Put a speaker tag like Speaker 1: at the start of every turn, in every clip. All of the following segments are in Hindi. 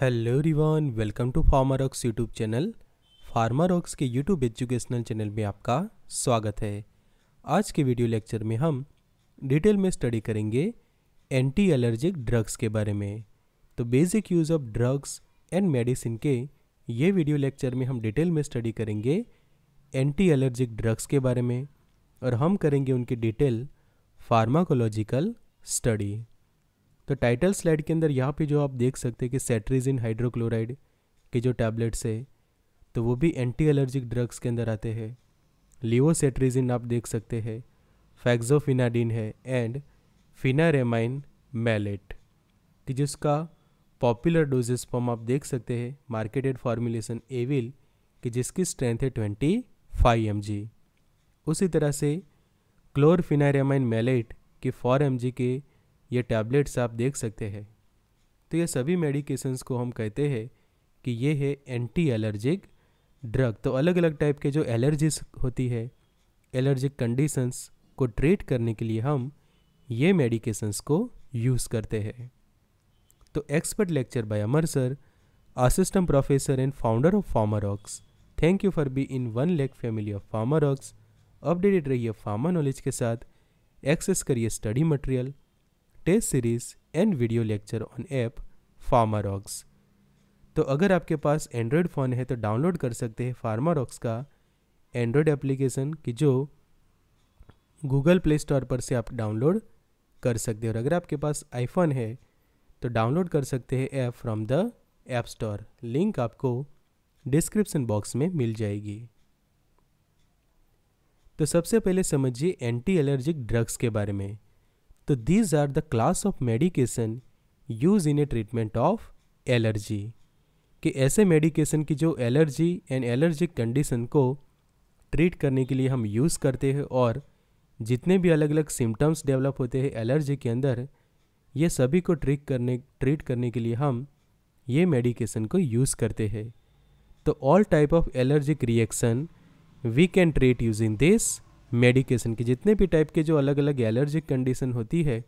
Speaker 1: हेलो रिवान welcome to Pharma Rocks YouTube channel Pharma Rocks के यूट्यूब एजुकेशनल चैनल में आपका स्वागत है आज के वीडियो लेक्चर में हम डिटेल में स्टडी करेंगे एंटी एलर्जिक ड्रग्स के बारे में तो basic use of drugs and medicine के ये वीडियो लेक्चर में हम डिटेल में स्टडी करेंगे एंटी एलर्जिक ड्रग्स के बारे में और हम करेंगे उनकी डिटेल फार्माकोलॉजिकल स्टडी तो टाइटल स्लाइड के अंदर यहाँ पे जो आप देख सकते हैं कि सेट्रीजिन हाइड्रोक्लोराइड के जो टैबलेट्स है तो वो भी एंटी एलर्जिक ड्रग्स के अंदर आते हैं लिवोसेट्रीजिन आप देख सकते हैं फैक्जोफिनाडिन है एंड फिनारेमाइन मैलेट कि जिसका पॉपुलर डोजेस फॉर्म आप देख सकते हैं मार्केटेड फार्मूलेशन एविल कि जिसकी स्ट्रेंथ है ट्वेंटी फाइव एम उसी तरह से क्लोरफिनारेमाइन मैलेट के फोर एम के ये टैबलेट्स आप देख सकते हैं तो ये सभी मेडिकेशंस को हम कहते हैं कि ये है एंटी एलर्जिक ड्रग तो अलग अलग टाइप के जो एलर्जीज होती है एलर्जिक कंडीशंस को ट्रीट करने के लिए हम ये मेडिकेशंस को यूज़ करते हैं तो expert lecture by Amar sir professor and founder of of thank you for being one lake family of Pharmarox updated रहिए फार्मा नॉलेज के साथ एक्सेस करिए study material test series and video lecture on app Pharmarox तो अगर आपके पास एंड्रॉयड फ़ोन है तो डाउनलोड कर सकते हैं फार्मारॉक्स का एंड्रॉयड एप्लीकेशन कि जो गूगल प्ले स्टोर पर से आप डाउनलोड कर सकते हैं और अगर आपके पास आईफोन है तो डाउनलोड कर सकते हैं app from the app store link आपको डिस्क्रिप्शन बॉक्स में मिल जाएगी तो सबसे पहले समझिए एंटी एलर्जिक ड्रग्स के बारे में तो these are the class of medication use in a treatment of allergy कि ऐसे मेडिकेशन की जो एलर्जी एंड एलर्जिक कंडीशन को ट्रीट करने के लिए हम यूज़ करते हैं और जितने भी अलग अलग सिम्टम्स डेवलप होते हैं एलर्जी के अंदर ये सभी को ट्रीट करने ट्रीट करने के लिए हम ये मेडिकेशन को यूज़ करते हैं तो all type of allergic reaction we can treat using this medication के जितने भी टाइप के जो अलग अलग एलर्जिक कंडीशन होती है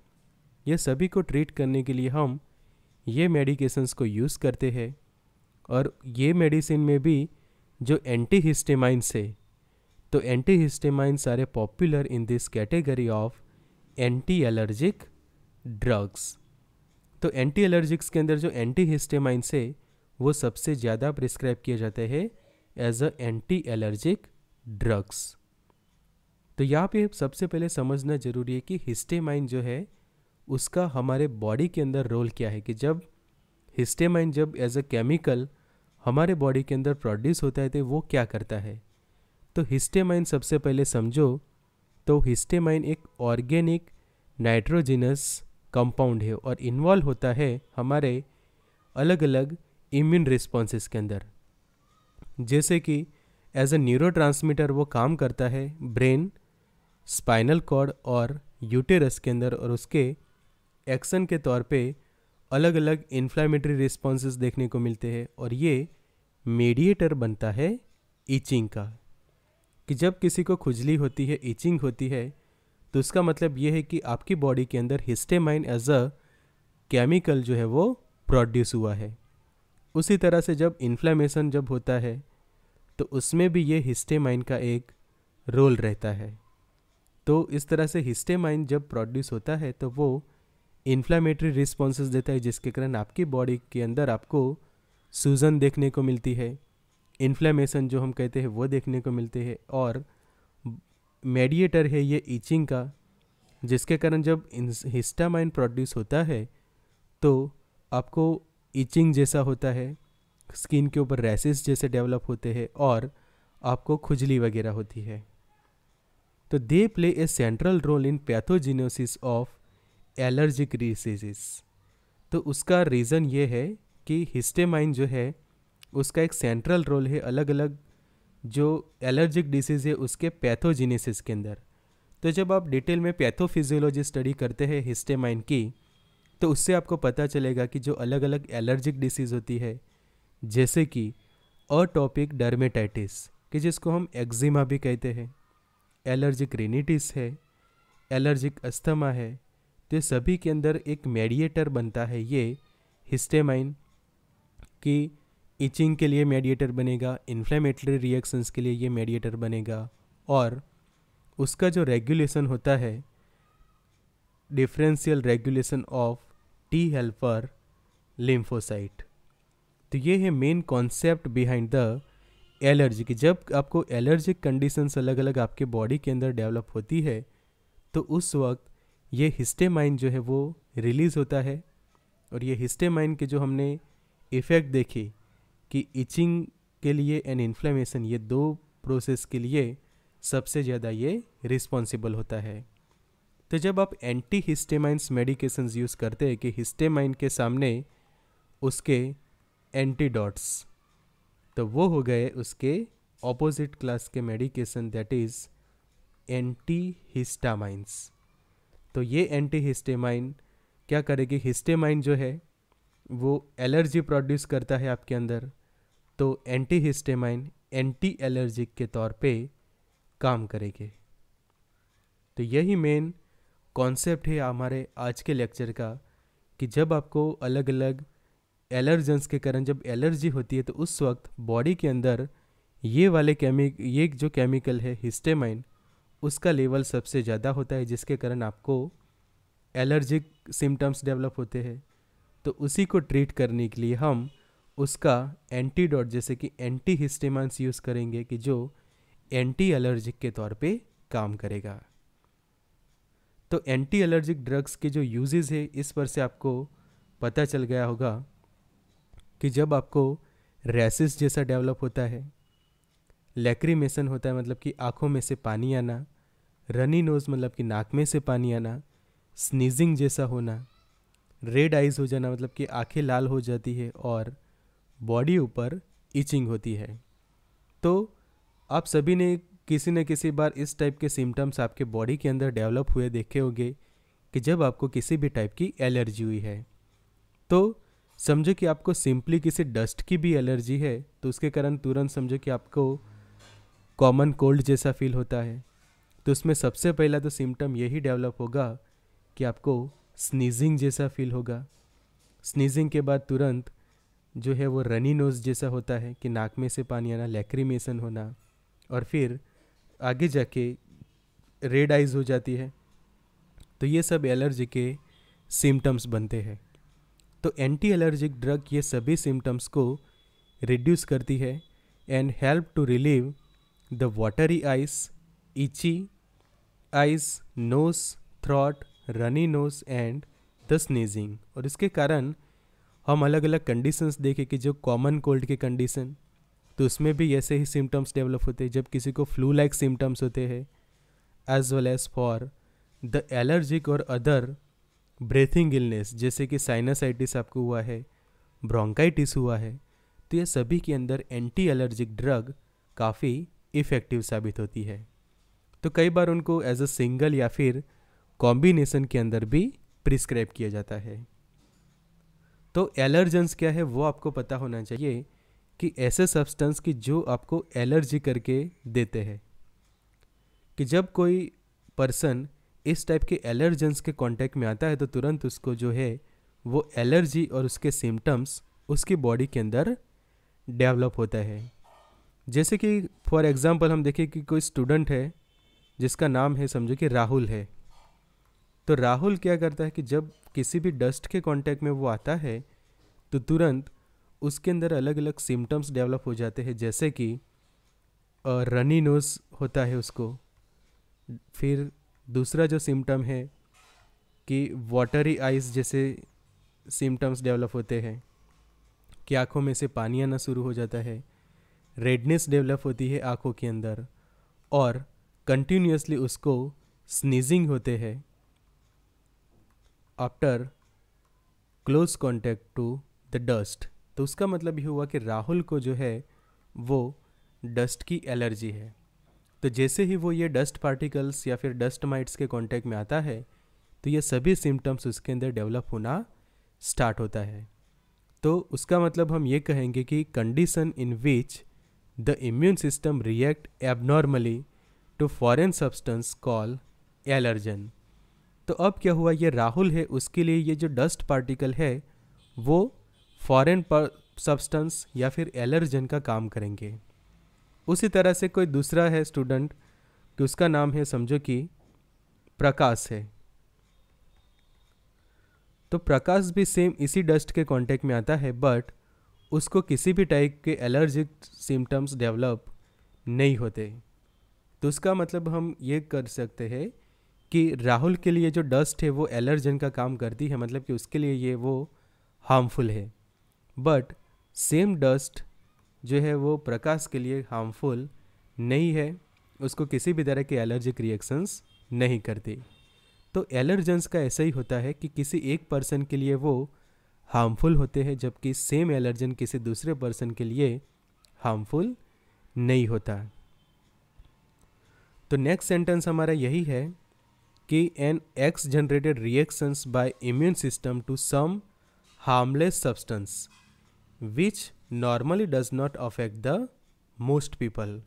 Speaker 1: ये सभी को ट्रीट करने के लिए हम ये मेडिकेशंस को यूज़ करते हैं और ये मेडिसिन में भी जो एंटी हिस्टेमाइंस है तो anti histamines are a popular in this category of anti allergic drugs तो एंटी एलर्जिक्स के अंदर जो एंटी हिस्टेमाइंस है वो सबसे ज़्यादा प्रिस्क्राइब किए जाते हैं as a anti allergic drugs तो यहाँ पे सबसे पहले समझना ज़रूरी है कि हिस्टेमाइन जो है उसका हमारे बॉडी के अंदर रोल क्या है कि जब हिस्टेमाइन जब एज अ केमिकल हमारे बॉडी के अंदर प्रोड्यूस होता है तो वो क्या करता है तो हिस्टेमाइन सबसे पहले समझो तो हिस्टेमाइन एक ऑर्गेनिक नाइट्रोजिनस कंपाउंड है और इन्वॉल्व होता है हमारे अलग अलग इम्यून रिस्पॉन्सेस के अंदर जैसे कि एज अ न्यूरो वो काम करता है ब्रेन स्पाइनल कॉर्ड और यूटेरस के अंदर और उसके एक्शन के तौर पे अलग अलग इन्फ्लामेटरी रिस्पॉन्स देखने को मिलते हैं और ये मेडिएटर बनता है ईचिंग का कि जब किसी को खुजली होती है ईचिंग होती है तो उसका मतलब ये है कि आपकी बॉडी के अंदर हिस्टेमाइन एज अ केमिकल जो है वो प्रोड्यूस हुआ है उसी तरह से जब इन्फ्लामेशन जब होता है तो उसमें भी ये हिस्टेमाइन का एक रोल रहता है तो इस तरह से हिस्टेमाइन जब प्रोड्यूस होता है तो वो इन्फ्लामेटरी रिस्पॉन्सेज देता है जिसके कारण आपकी बॉडी के अंदर आपको सूजन देखने को मिलती है इन्फ्लामेशन जो हम कहते हैं वो देखने को मिलते हैं और मेडिएटर है ये ईचिंग का जिसके कारण जब हिस्टामाइन प्रोड्यूस होता है तो आपको ईचिंग जैसा होता है स्किन के ऊपर रैसेस जैसे डेवलप होते हैं और आपको खुजली वगैरह होती है तो they play a central role in pathogenesis of allergic diseases तो उसका रीज़न ये है कि हिस्टेमाइन जो है उसका एक सेंट्रल रोल है अलग अलग जो एलर्जिक डिसीज़ है उसके पैथोजिनेसिस के अंदर तो जब आप डिटेल में पैथोफिजियोलॉजी स्टडी करते हैं हिस्टेमाइन की तो उससे आपको पता चलेगा कि जो अलग अलग एलर्जिक डिसीज़ होती है जैसे कि अटॉपिक डर्मेटाइटिस कि जिसको हम एक्जिमा भी कहते हैं एलर्जिक रेनिटिस है एलर्जिक अस्थमा है तो सभी के अंदर एक मेडिएटर बनता है ये हिस्टेमाइन की इचिंग के लिए मेडिएटर बनेगा इन्फ्लेमेटरी रिएक्शंस के लिए ये मेडिएटर बनेगा और उसका जो रेगुलेशन होता है differential regulation of T helper lymphocyte तो ये है main concept behind the allergy की जब आपको एलर्जिक कंडीशंस अलग अलग आपके बॉडी के अंदर डेवलप होती है तो उस वक्त ये हिस्टेमाइन जो है वो रिलीज़ होता है और ये हिस्टेमाइन के जो हमने इफ़ेक्ट देखे कि इचिंग के लिए एंड इन्फ्लेमेशन ये दो प्रोसेस के लिए सबसे ज़्यादा ये रिस्पॉन्सिबल होता है तो जब आप एंटी हिस्टेमाइंस मेडिकेशंस यूज़ करते हैं कि हिस्टेमाइन के सामने उसके एंटीडॉट्स तो वो हो गए उसके ऑपोजिट क्लास के medication that is anti histamines तो ये एंटी हिस्टेमाइन क्या करेगी हिस्टेमाइन जो है वो एलर्जी प्रोड्यूस करता है आपके अंदर तो एंटी हिस्टेमाइन एंटी एलर्जिक के तौर पे काम करेंगे तो यही मेन कॉन्सेप्ट है हमारे आज के लेक्चर का कि जब आपको अलग अलग एलर्जेंस के कारण जब एलर्जी होती है तो उस वक्त बॉडी के अंदर ये वाले केमिक ये जो केमिकल है हिस्टेमाइन उसका लेवल सबसे ज़्यादा होता है जिसके कारण आपको एलर्जिक सिम्टम्स डेवलप होते हैं तो उसी को ट्रीट करने के लिए हम उसका एंटीडॉट जैसे कि एंटी हिस्टेमाइंस यूज़ करेंगे कि जो एंटी एलर्जिक के तौर पे काम करेगा तो एंटी एलर्जिक ड्रग्स के जो यूजेज़ है इस पर से आपको पता चल गया होगा कि जब आपको रेसिस जैसा डेवलप होता है लेक्रीमेसन होता है मतलब कि आँखों में से पानी आना रनी नोज़ मतलब कि नाक में से पानी आना स्नीजिंग जैसा होना रेड आइज़ हो जाना मतलब कि आंखें लाल हो जाती है और बॉडी ऊपर इचिंग होती है तो आप सभी ने किसी न किसी बार इस टाइप के सिम्टम्स आपके बॉडी के अंदर डेवलप हुए देखे होंगे कि जब आपको किसी भी टाइप की एलर्जी हुई है तो समझो कि आपको सिंपली किसी डस्ट की भी एलर्जी है तो उसके कारण तुरंत समझो कि आपको कॉमन कोल्ड जैसा फील होता है तो उसमें सबसे पहला तो सिम्टम यही डेवलप होगा कि आपको स्नीजिंग जैसा फील होगा स्नीजिंग के बाद तुरंत जो है वो रनी नोज जैसा होता है कि नाक में से पानी आना लैक्रीमेशन होना और फिर आगे जाके रेड आइज़ हो जाती है तो ये सब एलर्जी के सिम्टम्स बनते हैं तो एंटी एलर्जिक ड्रग ये सभी सिम्टम्स को रिड्यूस करती है and help to relieve the watery eyes itchy eyes nose throat runny nose and the sneezing और इसके कारण हम अलग अलग कंडीशंस देखें कि जो कॉमन कोल्ड के कंडीशन तो उसमें भी ऐसे ही सिम्टम्स डेवलप होते हैं जब किसी को फ्लू लाइक सिम्टम्स होते हैं as well as for the allergic और अदर ब्रेथिंग इलनेस जैसे कि साइनासाइटिस आपको हुआ है ब्रोंकाइटिस हुआ है तो ये सभी के अंदर एंटी एलर्जिक ड्रग काफ़ी इफ़ेक्टिव साबित होती है तो कई बार उनको एज अ सिंगल या फिर कॉम्बिनेशन के अंदर भी प्रिस्क्राइब किया जाता है तो एलर्जेंस क्या है वो आपको पता होना चाहिए कि ऐसे सब्सटेंस की जो आपको एलर्जी करके देते हैं कि जब कोई पर्सन इस टाइप के एलर्जेंस के कांटेक्ट में आता है तो तुरंत उसको जो है वो एलर्जी और उसके सिम्टम्स उसकी बॉडी के अंदर डेवलप होता है जैसे कि फॉर एग्ज़ाम्पल हम देखें कि कोई स्टूडेंट है जिसका नाम है समझो कि राहुल है तो राहुल क्या करता है कि जब किसी भी डस्ट के कांटेक्ट में वो आता है तो तुरंत उसके अंदर अलग अलग सिम्टम्स डेवलप हो जाते हैं जैसे कि रनी नोज होता है उसको फिर दूसरा जो सिम्टम है कि वाटरी आइज जैसे सिम्टम्स डेवलप होते हैं कि आँखों में से पानी आना शुरू हो जाता है रेडनेस डेवलप होती है आँखों के अंदर और कंटिन्यूसली उसको स्नीजिंग होते हैं after close contact to the dust तो उसका मतलब ये हुआ कि राहुल को जो है वो डस्ट की एलर्जी है तो जैसे ही वो ये डस्ट पार्टिकल्स या फिर डस्ट माइट्स के कॉन्टैक्ट में आता है तो ये सभी सिम्टम्स उसके अंदर डेवलप होना स्टार्ट होता है तो उसका मतलब हम ये कहेंगे कि condition in which the immune system react abnormally to foreign substance call allergen तो अब क्या हुआ ये राहुल है उसके लिए ये जो डस्ट पार्टिकल है वो फॉरेन पर सब्सटेंस या फिर एलर्जन का काम करेंगे उसी तरह से कोई दूसरा है स्टूडेंट कि उसका नाम है समझो कि प्रकाश है तो प्रकाश भी सेम इसी डस्ट के कांटेक्ट में आता है बट उसको किसी भी टाइप के एलर्जिक सिम्टम्स डेवलप नहीं होते तो उसका मतलब हम ये कर सकते हैं कि राहुल के लिए जो डस्ट है वो एलर्जन का काम करती है मतलब कि उसके लिए ये वो हार्मफुल है बट सेम डस्ट जो है वो प्रकाश के लिए हार्मफुल नहीं है उसको किसी भी तरह के एलर्जिक रिएक्शंस नहीं करती तो एलर्जेंस का ऐसा ही होता है कि किसी एक पर्सन के लिए वो हार्मफुल होते हैं जबकि सेम एलर्जन किसी दूसरे पर्सन के लिए हार्मफुल नहीं होता तो नेक्स्ट सेंटेंस हमारा यही है कि an exaggerated reactions by immune system to some harmless substance which normally does not affect the most people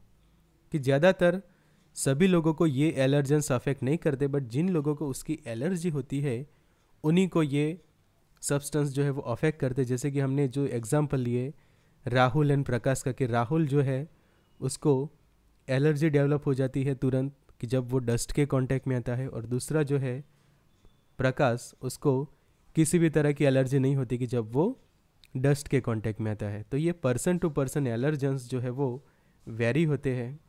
Speaker 1: कि ज़्यादातर सभी लोगों को ये एलर्जेंस अफेक्ट नहीं करते बट जिन लोगों को उसकी एलर्जी होती है उन्हीं को ये सब्सटेंस जो है वो अफेक्ट करते जैसे कि हमने जो एग्ज़ाम्पल लिए राहुल एंड प्रकाश का कि राहुल जो है उसको एलर्जी डेवलप हो जाती है तुरंत कि जब वो डस्ट के कांटेक्ट में आता है और दूसरा जो है प्रकाश उसको किसी भी तरह की एलर्जी नहीं होती कि जब वो डस्ट के कांटेक्ट में आता है तो ये पर्सन टू पर्सन एलर्जेंस जो है वो वेरी होते हैं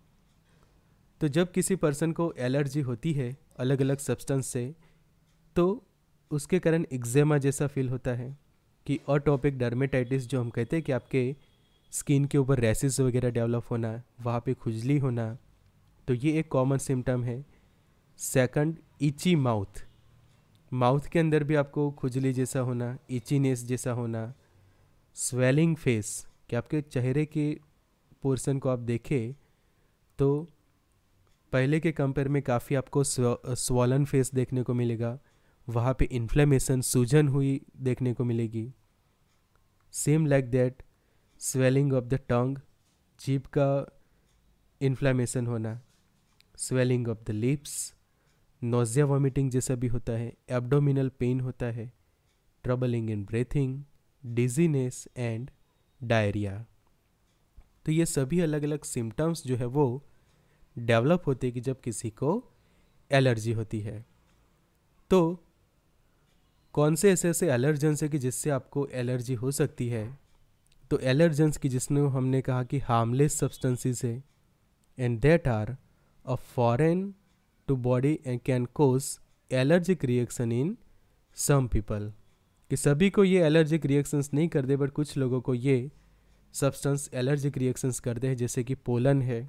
Speaker 1: तो जब किसी पर्सन को एलर्जी होती है अलग अलग सब्सटेंस से तो उसके कारण एग्जेमा जैसा फील होता है कि अटोपिक डर्मेटाइटिस जो हम कहते हैं कि आपके स्किन के ऊपर रेसिस वगैरह डेवलप होना वहाँ पे खुजली होना तो ये एक कॉमन सिम्टम है सेकंड इची माउथ माउथ के अंदर भी आपको खुजली जैसा होना इचीनेस जैसा होना स्वेलिंग फेस कि आपके चेहरे के पोर्शन को आप देखें तो पहले के कंपेयर में काफ़ी आपको स्वॉलन फेस देखने को मिलेगा वहाँ पे इन्फ्लेमेशन सूजन हुई देखने को मिलेगी same like that swelling of the tongue जीप का इन्फ्लेमेशन होना swelling of the lips nausea vomiting जैसा भी होता है एब्डोमिनल पेन होता है troubling in breathing dizziness and diarrhoea तो ये सभी अलग अलग सिम्टम्स जो है वो डेवलप होते हैं कि जब किसी को एलर्जी होती है तो कौन से ऐसे ऐसे एलर्जेंस है कि जिससे आपको एलर्जी हो सकती है तो एलर्जेंस की जिसने हमने कहा कि हार्मलेस सब्सटेंसेस है and that are a foreign to body and can cause allergic reaction in some people कि सभी को ये एलर्जिक रिएक्शंस नहीं कर दे बट कुछ लोगों को ये सब्सटेंस एलर्जिक रिएक्शंस कर दे जैसे कि पोलन है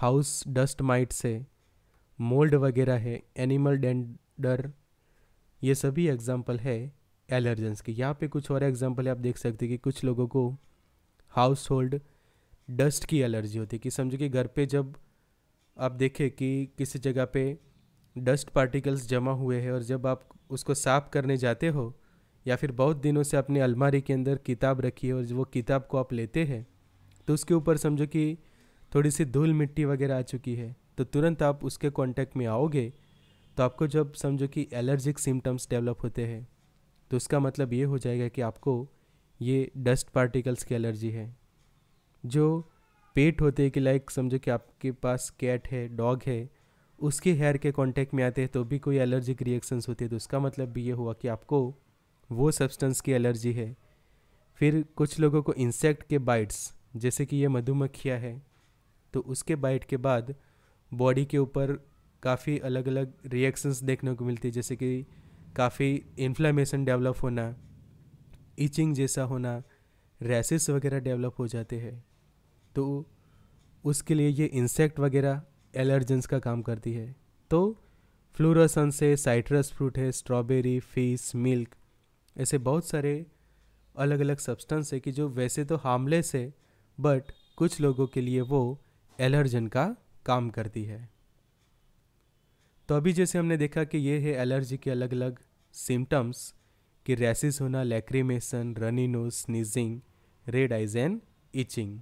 Speaker 1: हाउस डस्ट माइट्स है मोल्ड वगैरह है एनिमल डेंडर ये सभी एग्जाम्पल है एलर्जेंस के यहाँ पे कुछ और एग्जाम्पल है आप देख सकते हैं कि कुछ लोगों को हाउस होल्ड डस्ट की एलर्जी होती है कि समझो कि घर पे जब आप देखें कि किसी जगह पे डस्ट पार्टिकल्स जमा हुए हैं और जब आप उसको साफ करने जाते हो या फिर बहुत दिनों से अपने अलमारी के अंदर किताब रखी है और वो किताब को आप लेते हैं तो उसके ऊपर समझो कि थोड़ी सी धूल मिट्टी वगैरह आ चुकी है तो तुरंत आप उसके कांटेक्ट में आओगे तो आपको जब समझो कि एलर्जिक सिम्टम्स डेवलप होते हैं तो उसका मतलब ये हो जाएगा कि आपको ये डस्ट पार्टिकल्स की एलर्जी है जो पेट होते हैं कि लाइक समझो कि आपके पास कैट है डॉग है उसके हेयर के कॉन्टेक्ट में आते हैं तो भी कोई एलर्जिक रिएक्शंस होती है तो उसका मतलब भी ये हुआ कि आपको वो सब्सटेंस की एलर्जी है फिर कुछ लोगों को इंसेक्ट के बाइट्स जैसे कि ये मधुमक्खियाँ है तो उसके बाइट के बाद बॉडी के ऊपर काफ़ी अलग अलग रिएक्शंस देखने को मिलती है जैसे कि काफ़ी इन्फ्लामेशन डेवलप होना इचिंग जैसा होना रैसेस वगैरह डेवलप हो जाते हैं तो उसके लिए ये इंसेक्ट वगैरह एलर्जेंस का काम करती है तो फ्लोरसन से साइट्रस फ्रूट है स्ट्रॉबेरी फीस मिल्क ऐसे बहुत सारे अलग अलग सब्सटेंस है कि जो वैसे तो हार्मलेस है बट कुछ लोगों के लिए वो एलर्जन का काम करती है तो अभी जैसे हमने देखा कि ये है एलर्जी के अलग अलग सिम्टम्स कि रैसिस होना lacrimation runny nose sneezing red eyes and itching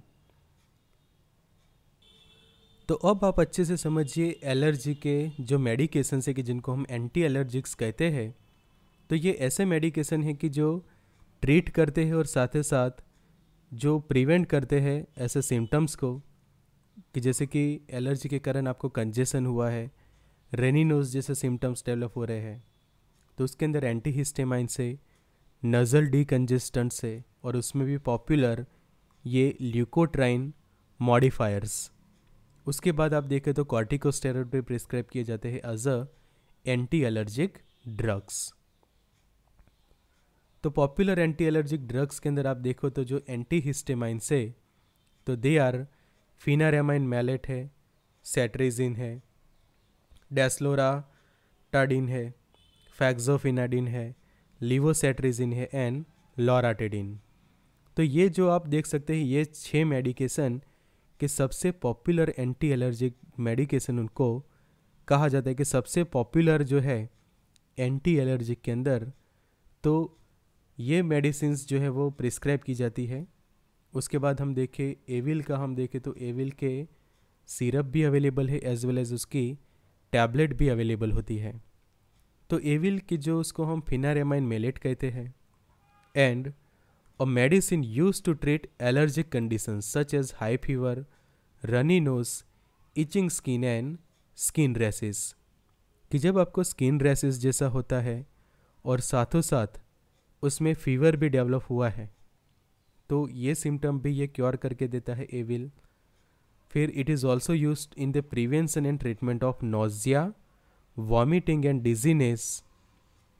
Speaker 1: तो अब आप अच्छे से समझिए एलर्जी के जो मेडिकेशन है कि जिनको हम एंटी एलर्जिक्स कहते हैं तो ये ऐसे मेडिकेशन हैं कि जो ट्रीट करते हैं और साथ ही साथ जो प्रिवेंट करते हैं ऐसे सिम्टम्स को कि जैसे कि एलर्जी के कारण आपको कंजेशन हुआ है रेनिनोज जैसे सिम्टम्स डेवलप हो रहे हैं तो उसके अंदर एंटी हिस्टेमाइन से नज़ल डीकंजेस्टेंट से और उसमें भी पॉपुलर ये ल्यूकोट्राइन मॉडिफायर्स उसके बाद आप देखें तो कॉर्टिकोस्टेरॉइड भी प्रिस्क्राइब किए जाते हैं as a anti allergic drugs तो पॉपुलर एंटी एलर्जिक ड्रग्स के अंदर आप देखो तो जो एंटी हिस्टेमाइंस तो है तो दे आर फिनारेमाइन मैलेट है सेट्रेजिन है डेस्लोरा टाडिन है फैक्जोफिनाडिन है लिवोसेट्रेजिन है एंड लॉराटेडिन तो ये जो आप देख सकते हैं ये छः मेडिकेशन कि सबसे पॉपुलर एंटी एलर्जिक मेडिकेशन उनको कहा जाता है कि सबसे पॉपुलर जो है एंटी एलर्जिक के अंदर तो ये मेडिसिन जो है वो प्रिस्क्राइब की जाती है उसके बाद हम देखें एविल का हम देखें तो एविल के सिरप भी अवेलेबल है एज वेल एज़ उसकी टैबलेट भी अवेलेबल होती है तो एविल की जो उसको हम फिनारेमाइन मेलेट कहते हैं and a medicine used to treat allergic conditions such as high fever, runny nose, itching skin and skin rashes. कि जब आपको स्किन रेसेस जैसा होता है और साथों साथ उसमें फीवर भी डेवलप हुआ है तो ये सिम्टम भी ये क्योर करके देता है एविल फिर it is also use in the prevention and treatment of nausea vomiting and dizziness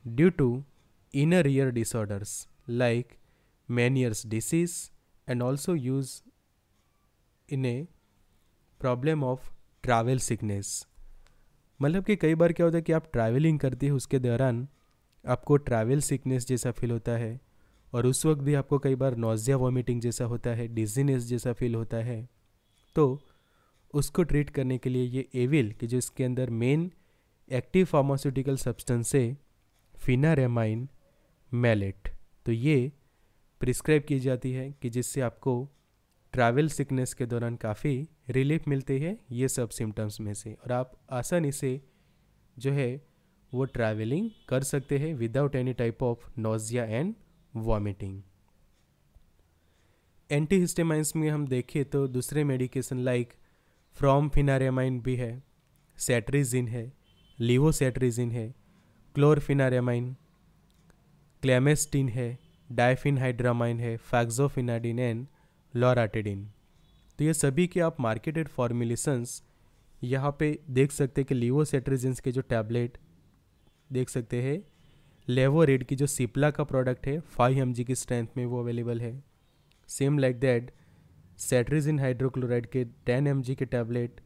Speaker 1: due to inner ear disorders like Meniere's disease and also used in a problem of travel sickness मतलब कि कई बार क्या होता है कि आप ट्रैवलिंग करते हो उसके दौरान आपको ट्रैवल सिकनेस जैसा फील होता है और उस वक्त भी आपको कई बार नोज़िया वॉमिटिंग जैसा होता है डिजीनेस जैसा फील होता है तो उसको ट्रीट करने के लिए ये एविल कि जो इसके अंदर मेन एक्टिव फार्मास्यूटिकल सब्सटेंस है फिनारेमाइन मेलेट तो ये प्रिस्क्राइब की जाती है कि जिससे आपको ट्रैवल सिकनेस के दौरान काफ़ी रिलीफ मिलती है ये सब सिम्टम्स में से और आप आसानी से जो है वो ट्रैवलिंग कर सकते हैं without any type of nausea and vomiting anti histamines में हम देखें तो दूसरे मेडिकेशन लाइक फ्रॉम फिनारेमाइन भी है सेट्रीजिन है लिवोसेट्रीजिन है क्लोरफिनारेमाइन क्लेमेस्टिन है डायफिनहाइड्रामाइन है फैक्सोफिनाडिन एंड लॉराटेडिन तो ये सभी के आप मार्केटेड फॉर्मुलेशंस यहाँ पे देख सकते हैं कि लीवोसेट्रिजिन्स के जो टैबलेट देख सकते हैं लेवोरेड की जो सिप्ला का प्रोडक्ट है फाइव एम की स्ट्रेंथ में वो अवेलेबल है same like that cetirizine hydrochloride के टेन एम के टैबलेट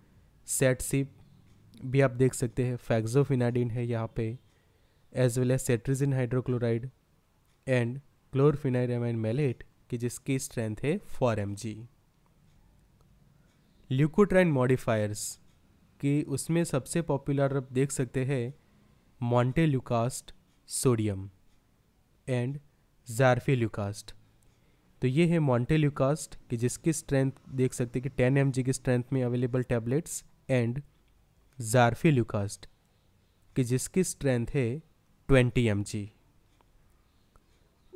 Speaker 1: सेटसिप भी आप देख सकते हैं फैक्सोफिनाडिन है यहाँ पे as well as cetirizine hydrochloride and chlorpheniramine maleate कि जिसकी स्ट्रेंथ है four M G leukotriene modifiers कि उसमें सबसे पॉपुलर आप देख सकते हैं montelukast sodium and zafirlukast तो ये है मॉन्टे ल्यूकास्ट कि जिसकी स्ट्रेंथ देख सकते हैं कि टेन एम की स्ट्रेंथ में available tablets and zafirlukast कि जिसकी स्ट्रेंथ है ट्वेंटी एम जी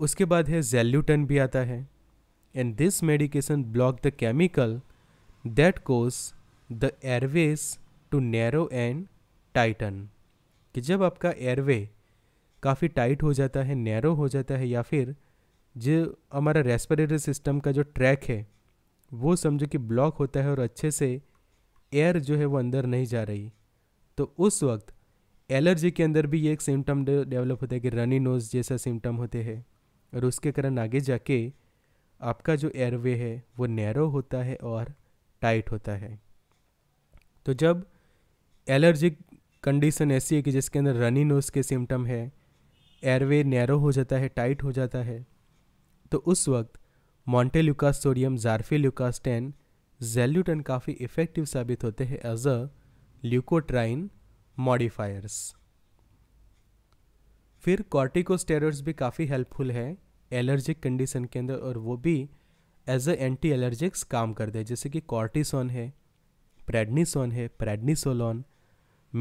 Speaker 1: उसके बाद है जेल्यूटन भी आता है and this medication block the chemical that cause the airways to narrow and tighten कि जब आपका एयरवे काफ़ी टाइट हो जाता है नैरो हो जाता है या फिर जो हमारा रेस्पिरेटरी सिस्टम का जो ट्रैक है वो समझो कि ब्लॉक होता है और अच्छे से एयर जो है वो अंदर नहीं जा रही तो उस वक्त एलर्जी के अंदर भी ये एक सिम्टम डेवलप होता है कि रनी नोज़ जैसा सिम्टम होते हैं और उसके कारण आगे जाके आपका जो एयरवे है वो नैरो होता है और टाइट होता है तो जब एलर्जिक कंडीशन ऐसी है कि जिसके अंदर रनी नोज के सिम्टम है एयरवे नैरो हो जाता है टाइट हो जाता है तो उस वक्त monte sodium zafirlukast zileuton काफ़ी इफ़ेक्टिव साबित होते हैं एज अ ल्यूकोट्राइन मॉडिफायर्स फिर कॉर्टिकोस्टेरॉइड्स भी काफ़ी हेल्पफुल है एलर्जिक कंडीशन के अंदर और वो भी एज अ एंटी एलर्जिक्स काम करते हैं जैसे कि कॉर्टिसोन है प्रेडनीसोन है प्रेडनीसोलोन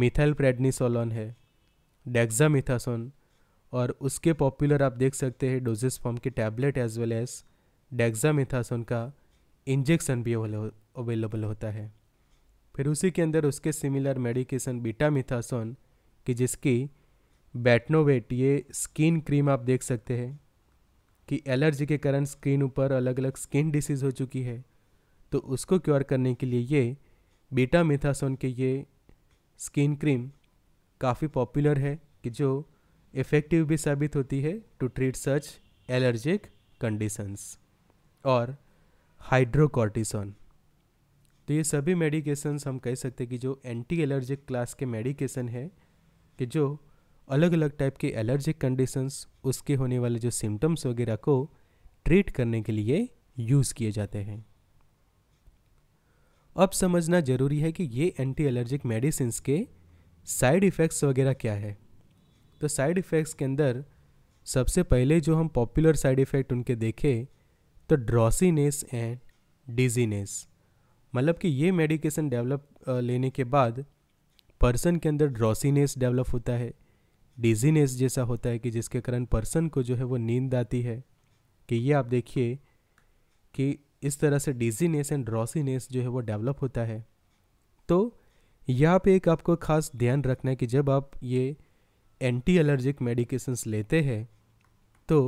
Speaker 1: मिथाइल प्रेडनीसोलोन है डेक्जामिथासोन और उसके पॉपुलर आप देख सकते हैं डोजेस फॉर्म के tablet as well as dexamethasone का इंजेक्शन भी अवेलेबल होता है फिर उसी के अंदर उसके सिमिलर मेडिकेशन बीटा की कि जिसकी बैटनोवेट ये स्किन क्रीम आप देख सकते हैं कि एलर्जी के कारण स्किन ऊपर अलग अलग स्किन डिसीज़ हो चुकी है तो उसको क्योर करने के लिए ये बीटा मिथासोन के ये स्किन क्रीम काफ़ी पॉपुलर है कि जो इफ़ेक्टिव भी साबित होती है to treat such allergic conditions और हाइड्रोकॉर्टिसोन तो ये सभी मेडिकेशंस हम कह सकते हैं कि जो एंटी एलर्जिक क्लास के मेडिकेशन है कि जो अलग अलग टाइप के एलर्जिक कंडीशंस उसके होने वाले जो सिम्टम्स वगैरह को ट्रीट करने के लिए यूज़ किए जाते हैं अब समझना ज़रूरी है कि ये एंटी एलर्जिक मेडिसिन के साइड इफ़ेक्ट्स वगैरह क्या है तो साइड इफ़ेक्ट्स के अंदर सबसे पहले जो हम पॉपुलर साइड इफ़ेक्ट उनके देखें तो ड्रॉसीनेस एंड डिजीनेस मतलब कि ये मेडिकेशन डेवलप लेने के बाद पर्सन के अंदर ड्रॉसीनेस डेवलप होता है डिजीनेस जैसा होता है कि जिसके कारण पर्सन को जो है वो नींद आती है कि ये आप देखिए कि इस तरह से डिजीनेस एंड ड्रॉसीनेस जो है वो डेवलप होता है तो यहाँ पे एक आपको खास ध्यान रखना है कि जब आप ये एंटी एलर्जिक मेडिकेशंस लेते हैं तो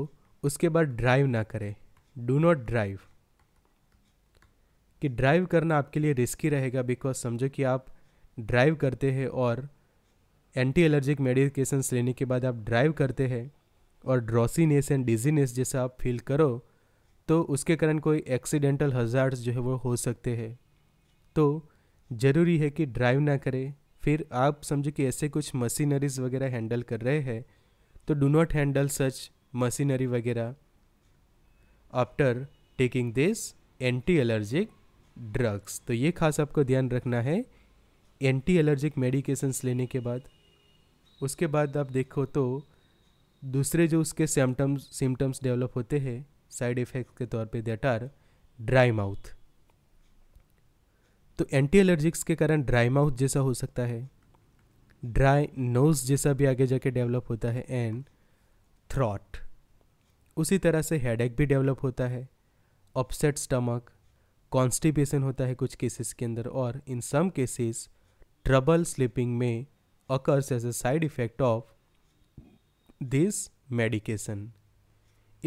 Speaker 1: उसके बाद ड्राइव ना करें डू नॉट ड्राइव कि ड्राइव करना आपके लिए रिस्की रहेगा बिकॉज समझो कि आप ड्राइव करते हैं और एंटी एलर्जिक मेडिकेशंस लेने के बाद आप ड्राइव करते हैं और ड्रॉसीनेस एंड डिजीनेस जैसा आप फील करो तो उसके कारण कोई एक्सीडेंटल हजार्ड्स जो है वो हो सकते हैं तो ज़रूरी है कि ड्राइव ना करें फिर आप समझो कि ऐसे कुछ मशीनरीज वगैरह हैंडल कर रहे हैं तो do not handle such machinery वगैरह after taking this anti allergic drugs तो ये खास आपको ध्यान रखना है एंटी एलर्जिक मेडिकेशंस लेने के बाद उसके बाद आप देखो तो दूसरे जो उसके सिम्टम्स सिम्टम्स डेवलप होते हैं साइड इफ़ेक्ट के तौर पे देट आर ड्राई माउथ तो एंटी एलर्जिक्स के कारण ड्राई माउथ जैसा हो सकता है ड्राई नोज जैसा भी आगे जाके डेवलप होता है एंड थ्रॉट उसी तरह से हेडेक भी डेवलप होता है अपसेट स्टमक कॉन्स्टिपेशन होता है कुछ केसेस के अंदर और in some cases trouble sleeping में occurs as a side effect of this medication.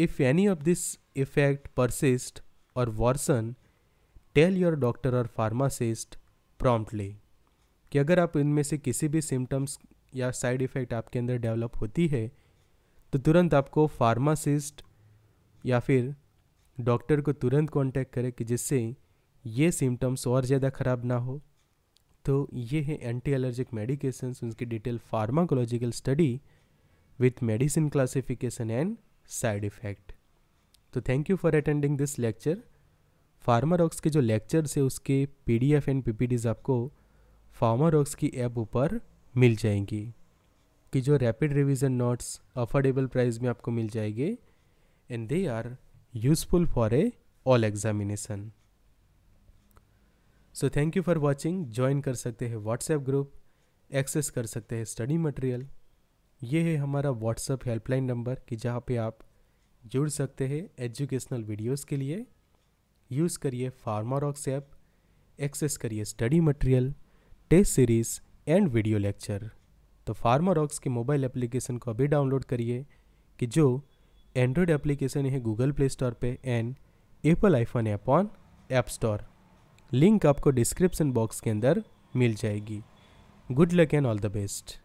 Speaker 1: If any of this effect persist or worsen, tell your doctor or pharmacist promptly. कि अगर आप इनमें से किसी भी सिम्टम्स या साइड इफ़ेक्ट आपके अंदर डेवलप होती है तो तुरंत आपको फार्मासिस्ट या फिर डॉक्टर को तुरंत कांटेक्ट करें कि जिससे ये सिम्टम्स और ज़्यादा ख़राब ना हो तो ये है एंटी एलर्जिक मेडिकेशन उनकी detail pharmacological study with medicine classification and side effect तो thank you for attending this lecture Pharmarox के जो लेक्चर्स है उसके P D F and P P Ds आपको फार्मारॉक्स की ऐप ऊपर मिल जाएंगी कि जो rapid revision notes affordable price में आपको मिल जाएंगे and they are useful for a all examination so thank you for watching join कर सकते हैं व्हाट्सएप ग्रुप एक्सेस कर सकते हैं स्टडी मटेरियल ये है हमारा व्हाट्सएप हेल्पलाइन नंबर कि जहाँ पे आप जुड़ सकते हैं एजुकेशनल वीडियोस के लिए यूज़ करिए फार्मारॉक्स ऐप एक्सेस करिए study material test series and video lecture तो फार्मारॉक्स के मोबाइल एप्लीकेशन को अभी डाउनलोड करिए कि जो एंड्रॉयड एप्लीकेशन है गूगल प्ले स्टोर पर and Apple iPhone app on app store link आपको डिस्क्रिप्सन बॉक्स के अंदर मिल जाएगी good luck and all the best